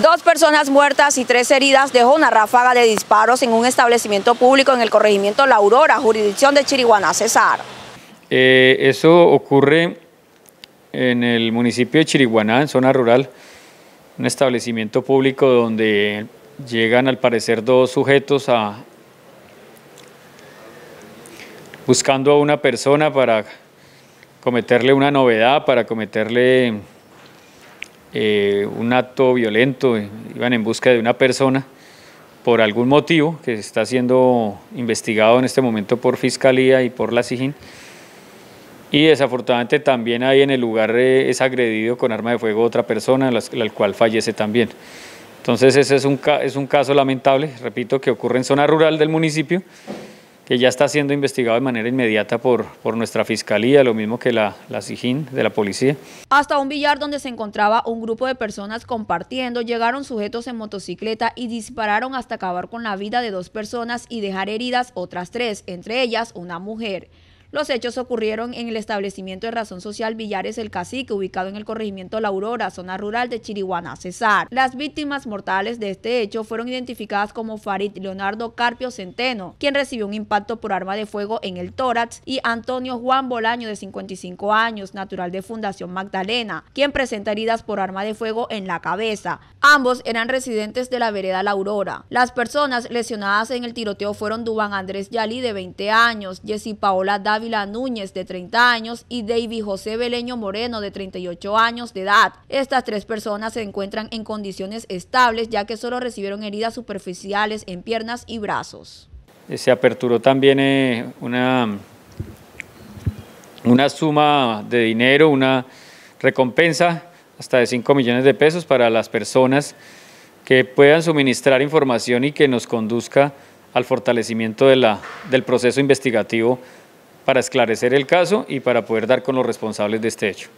Dos personas muertas y tres heridas dejó una ráfaga de disparos en un establecimiento público en el corregimiento La Aurora, jurisdicción de Chiriguaná, César. Eh, eso ocurre en el municipio de Chiriguaná, en zona rural, un establecimiento público donde llegan al parecer dos sujetos a buscando a una persona para cometerle una novedad, para cometerle eh, un acto violento, iban en busca de una persona por algún motivo que está siendo investigado en este momento por Fiscalía y por la SIGIN. Y desafortunadamente también hay en el lugar eh, es agredido con arma de fuego otra persona, la cual fallece también. Entonces ese es un, es un caso lamentable, repito, que ocurre en zona rural del municipio que ya está siendo investigado de manera inmediata por, por nuestra fiscalía, lo mismo que la, la de la policía. Hasta un billar donde se encontraba un grupo de personas compartiendo, llegaron sujetos en motocicleta y dispararon hasta acabar con la vida de dos personas y dejar heridas otras tres, entre ellas una mujer. Los hechos ocurrieron en el establecimiento de Razón Social Villares El Cacique, ubicado en el corregimiento La Aurora, zona rural de chirihuana Cesar. Las víctimas mortales de este hecho fueron identificadas como Farid Leonardo Carpio Centeno, quien recibió un impacto por arma de fuego en el tórax, y Antonio Juan Bolaño, de 55 años, natural de Fundación Magdalena, quien presenta heridas por arma de fuego en la cabeza. Ambos eran residentes de la vereda La Aurora. Las personas lesionadas en el tiroteo fueron Dubán Andrés Yali, de 20 años, Jessy Paola David, Ávila Núñez, de 30 años, y David José Beleño Moreno, de 38 años de edad. Estas tres personas se encuentran en condiciones estables, ya que solo recibieron heridas superficiales en piernas y brazos. Se aperturó también eh, una, una suma de dinero, una recompensa hasta de 5 millones de pesos para las personas que puedan suministrar información y que nos conduzca al fortalecimiento del proceso investigativo para esclarecer el caso y para poder dar con los responsables de este hecho.